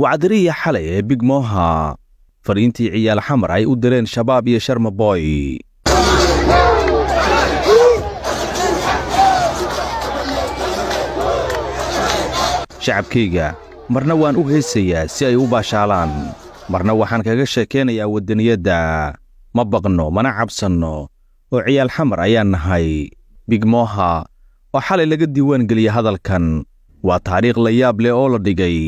waa xalay ee big moha fariintii ciyaal xamar ay u direen shabaab iyo sharmaboy shacabkayga marna waan u heesayaa si ay u baashaalaan marna waxaan kaga sheekaynayaa waddaniyadda ma baqno mana cabsanno oo ciyaal xamar ayaan nahay big moha oo xalay laga diiwaan geliya hadalkan waa taariikh la yaab leh oo la dhigay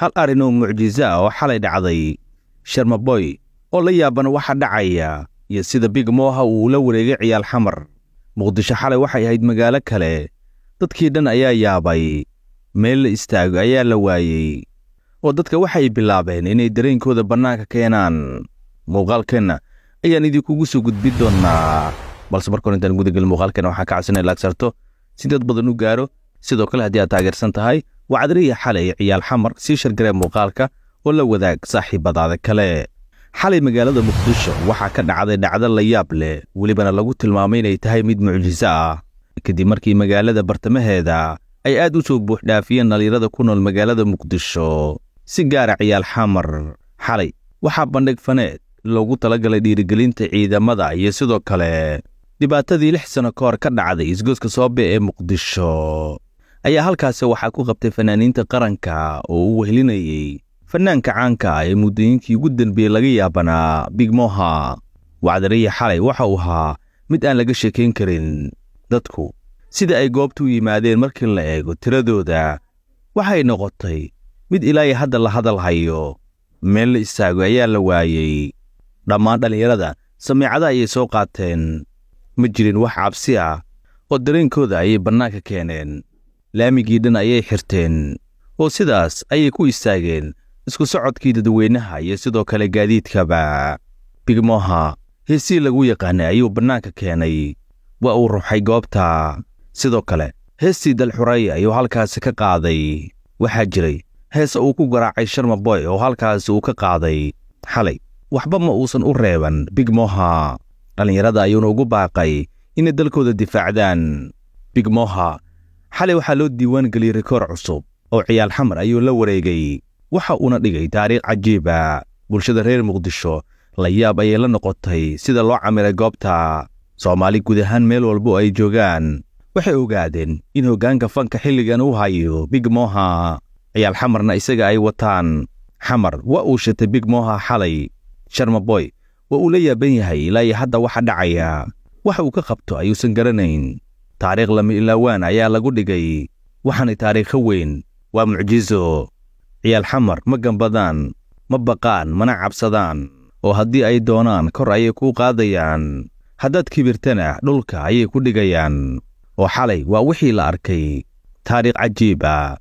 hal arrin oo mucjiso oo xalay dhacday sharmaboy oo la yaaban waxa dhacaya iyo sida big mooha uu la wareegay ciyaal xamar muqdisho xalay waxay ahayd magaalo kale dadkii dhan ayaa yaabay meel la istaago ayaa la waayey oo dadka waxay bilaabeen inay dareenkooda bannaanka keenaan muuqaalkeenna ayaan idinkugu soo gudbin doonnaa balse markoon intaan gudagelin muuqaalkeenna waxaan ka codsanaya laag si dad badan u gaaro sidoo kale haddii aad taageersan tahay waa cadriya xalay ciyaal xamar sii shargaree muuqaalka oo la wadaag saaxiibadaada kale xalay magaalada muqdisho waxaa ka dhacday dhacdo la yaab leh welibana lagu tilmaamay inay tahay mid mucjiso ah kadib markii magaalada bartamaheeda ay aad u soo buuxdhaafiyeen dhalinyarada ku nool magaalada muqdisho si gaara ciyaal xamar xalay waxaa bandhig faneed loogu talagalay dhiirigelinta ciidamada iyo sidoo kale dhibaatadii lix sano ka hor ka dhacday isgoyska soobe ee muqdisho ayaa halkaasi waxaa ku qabtay fanaaniinta qaranka oo u wehelinayay fannaanka caanka ah ee muddooyinkii ugu dembeeye laga yaabanaa bigmoha wacdariya xalay waxa uu ahaa mid aan laga sheekayn karin dadku sida ay goobta u yimaadeen markii la eego tiradooda waxay noqotay mid ilaaya hadda la hadalhayo meel la istaago ayaa la waayey dhammaan dhallinyarada samiicada ayay soo qaateen ma jirin wax cabsi ah oo dareenkooda ayay bannaanka keeneen laamigii dhan ayay xirteen oo sidaas ayay ku istaageen isku socodkii dadweynaha iyo sidoo kale gaadiidkaba bigmoha heesii lagu yaqaanay ayuu bannaanka keenay waa uu ruxay goobta sidoo kale heestii dalxuray ayuu halkaasi ka qaaday waxaa jiray hees uu ku garaacay sharmaboy oo halkaasi uu ka qaaday xalay waxba ma uusan u reeban bigmoha dhallinyarada ayuuna ugu baaqay inay dalkooda difaacdaan bigmoha xalay waxaa loo diiwaan geliyey rekoor cusub oo ciyaal xamar ayuu la wareegay waxa uuna dhigay taariikh cajiiba ah. bulshada reer muqdisho la yaab ayay la noqotay sida loo camiray goobta soomaali guud ahaan meel walba oo ay joogaan waxay ogaadeen in hoggaanka fanka xilligan uu hayo big moha ciyaal xamarna isaga ay wataan xamar waa uu shatay big moha xalay sharmaboy waa uu la yaaban yahay ilaa iyo hadda waxa dhacaya wax uu ka qabto ayuusan garanayn taariikh lamilaawaan ayaa lagu dhigay waxaanay taariikho weyn waa mucjiso ciyaal xamar ma gambadaan ma baqaan mana cabsadaan oo haddii ay doonaan kor ayay kuu qaadayaan haddaad kibirtana dhulka ayay ku dhigayaan oo xalay waa wixii la arkay taariikh cajiib ah